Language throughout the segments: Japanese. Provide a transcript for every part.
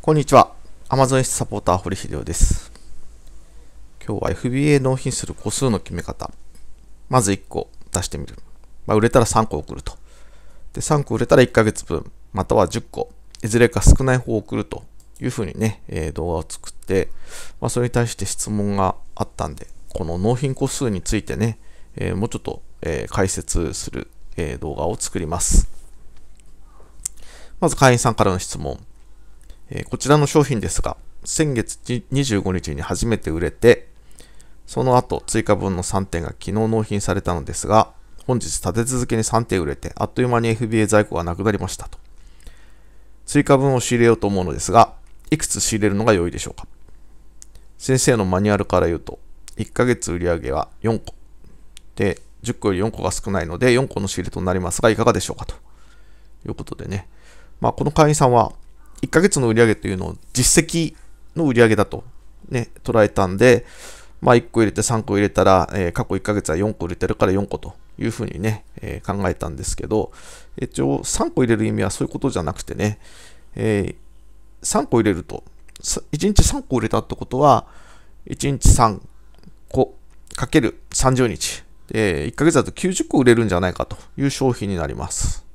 こんにちは。Amazon サポーター、堀秀夫です。今日は FBA 納品する個数の決め方。まず1個出してみる。まあ、売れたら3個送ると。で、3個売れたら1ヶ月分、または10個、いずれか少ない方を送るというふうにね、えー、動画を作って、まあ、それに対して質問があったんで、この納品個数についてね、えー、もうちょっと、えー、解説する、え動画を作ります。まず会員さんからの質問。えこちらの商品ですが、先月25日に初めて売れて、その後、追加分の3点が昨日納品されたのですが、本日立て続けに3点売れて、あっという間に FBA 在庫がなくなりましたと。追加分を仕入れようと思うのですが、いくつ仕入れるのが良いでしょうか先生のマニュアルから言うと、1ヶ月売り上げは4個。で、10個より4個が少ないので、4個の仕入れとなりますが、いかがでしょうかということでね。まあ、この会員さんは、1ヶ月の売り上げというのを実績の売り上げだと、ね、捉えたんで、まあ、1個入れて3個入れたら、えー、過去1ヶ月は4個入れてるから4個というふうにね、えー、考えたんですけど、一応3個入れる意味はそういうことじゃなくてね、えー、3個入れると、1日3個売れたってことは、1日3個かける30日、えー、1ヶ月だと90個売れるんじゃないかという商品になります。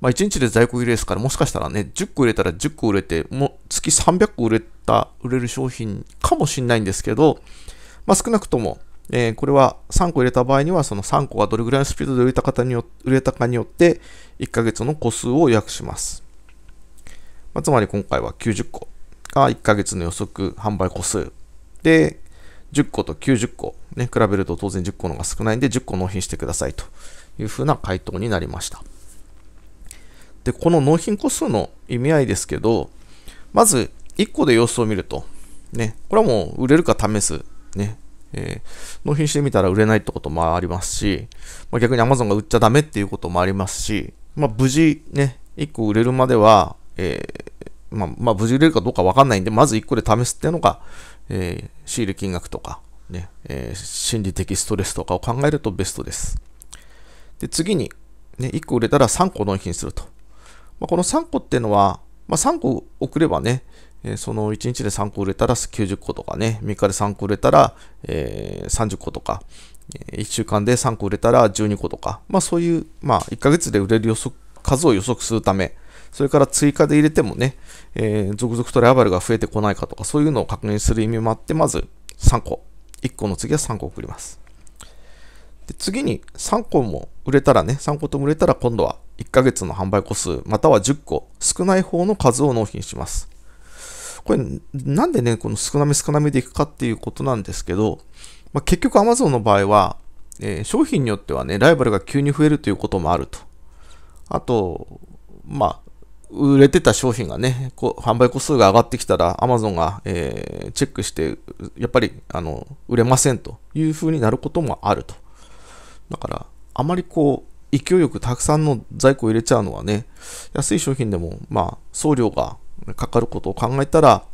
まあ、1日で在庫切れですから、もしかしたらね、10個売れたら10個売れて、もう月300個売れた、売れる商品かもしれないんですけど、まあ、少なくとも、えー、これは3個入れた場合には、その3個がどれぐらいのスピードで売れた方によ売れたかによって、1ヶ月の個数を予約します。まあ、つまり今回は90個が1ヶ月の予測販売個数。で、10個と90個、ね、比べると当然10個の方が少ないんで、10個納品してくださいというふうな回答になりました。で、この納品個数の意味合いですけど、まず1個で様子を見ると、ね、これはもう売れるか試す、ね、えー、納品してみたら売れないってこともありますし、まあ、逆に Amazon が売っちゃダメっていうこともありますし、まあ、無事ね、1個売れるまでは、えー、まあ、まあ、無事売れるかどうかわかんないんで、まず1個で試すっていうのが、えー、仕入れ金額とか、ね、え心理的ストレスとかを考えるとベストです。で、次に、ね、1個売れたら3個納品すると。まあ、この3個っていうのは、まあ、3個送ればね、えー、その1日で3個売れたら90個とかね、3日で3個売れたら、えー、30個とか、1週間で3個売れたら12個とか、まあそういう、まあ1ヶ月で売れる予測、数を予測するため、それから追加で入れてもね、えー、続々とライバルが増えてこないかとか、そういうのを確認する意味もあって、まず3個。1個の次は3個送ります。で次に3個も売れたらね、3個とも売れたら今度は1ヶ月の販売個数、または10個、少ない方の数を納品します。これ、なんでね、この少なめ少なめでいくかっていうことなんですけど、まあ、結局 Amazon の場合は、えー、商品によってはね、ライバルが急に増えるということもあると。あと、まあ、売れてた商品がね、こ販売個数が上がってきたら、Amazon が、えー、チェックして、やっぱりあの売れませんというふうになることもあると。だから、あまりこう、勢いよくたくさんの在庫を入れちゃうのはね、安い商品でも、まあ、送料がかかることを考えたら、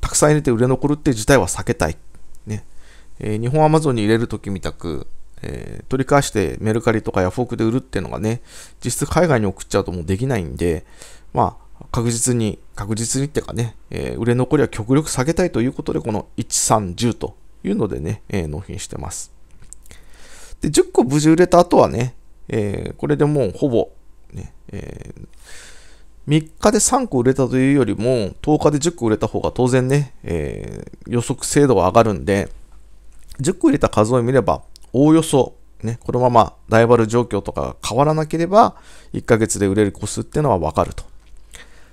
たくさん入れて売れ残るって事態は避けたい。ね。えー、日本アマゾンに入れるときみたく、えー、取り返してメルカリとかヤフオクで売るっていうのがね、実質海外に送っちゃうともうできないんで、まあ、確実に、確実にってうかね、えー、売れ残りは極力下げたいということで、この1、3、10というのでね、え納品してます。で、10個無事売れた後はね、えー、これでもうほぼ、ね、えー、3日で3個売れたというよりも、10日で10個売れた方が当然ね、えー、予測精度は上がるんで、10個入れた数を見れば、おおよそ、ね、このままライバル状況とかが変わらなければ、1ヶ月で売れる個数っていうのはわかると。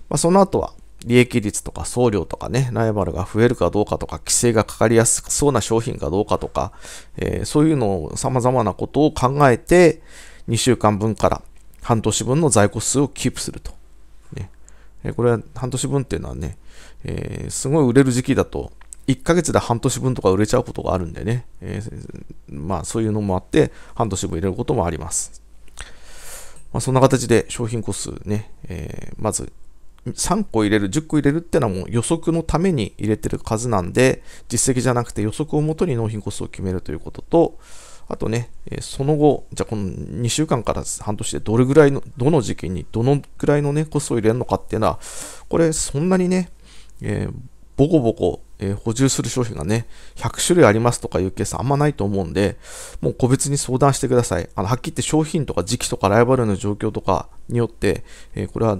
まあ、その後は、利益率とか送料とかね、ライバルが増えるかどうかとか、規制がかかりやすそうな商品かどうかとか、えー、そういうのを様々なことを考えて、2週間分から半年分の在庫数をキープすると。ね、えー、これは半年分っていうのはね、えー、すごい売れる時期だと、1ヶ月で半年分とか売れちゃうことがあるんでね、えまあそういうのもあって、半年分入れることもあります。まあ、そんな形で商品個数ね、えまず3個入れる、10個入れるってのはもう予測のために入れてる数なんで、実績じゃなくて予測をもとに納品コストを決めるということと、あとね、その後、じゃこの2週間から半年でどれぐらいの、どの時期にどのぐらいのね、コストを入れるのかっていうのは、これそんなにね、えー、ボコボコ、えー、補充する商品がね、100種類ありますとかいうケースあんまないと思うんで、もう個別に相談してください。あのはっきり言って商品とか時期とかライバルの状況とかによって、えー、これは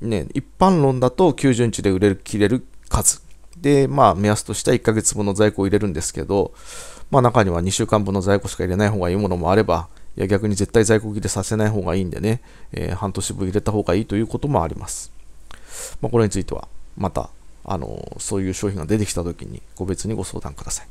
ね、一般論だと90日で売れる、切れる数。で、まあ、目安としては1ヶ月分の在庫を入れるんですけど、まあ、中には2週間分の在庫しか入れない方がいいものもあれば、いや、逆に絶対在庫切れさせない方がいいんでね、えー、半年分入れた方がいいということもあります。まあ、これについては、また、あの、そういう商品が出てきた時に、個別にご相談ください。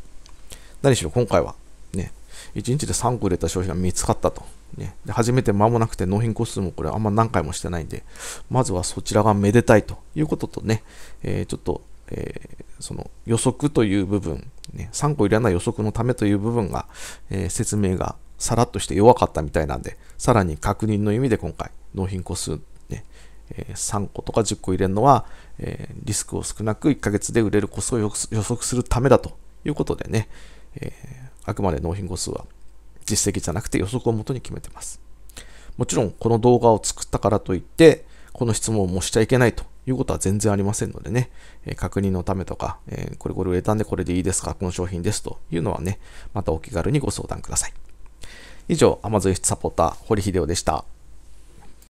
何しろ今回は、ね、1日で3個入れた商品が見つかったと。ね、で初めて間もなくて納品個数もこれあんま何回もしてないんで、まずはそちらがめでたいということとね、えー、ちょっと、えー、その予測という部分、ね、3個いらない予測のためという部分が、えー、説明がさらっとして弱かったみたいなんで、さらに確認の意味で今回納品個数ね、え3個とか10個入れるのは、えリスクを少なく1ヶ月で売れる個数を予測するためだということでね、えあくまで納品個数は実績じゃなくて予測をもとに決めてます。もちろん、この動画を作ったからといって、この質問をもしちゃいけないということは全然ありませんのでね、え確認のためとか、えこれこれ売れたんでこれでいいですか、この商品ですというのはね、またお気軽にご相談ください。以上、Amazon サポーター、堀秀夫でした。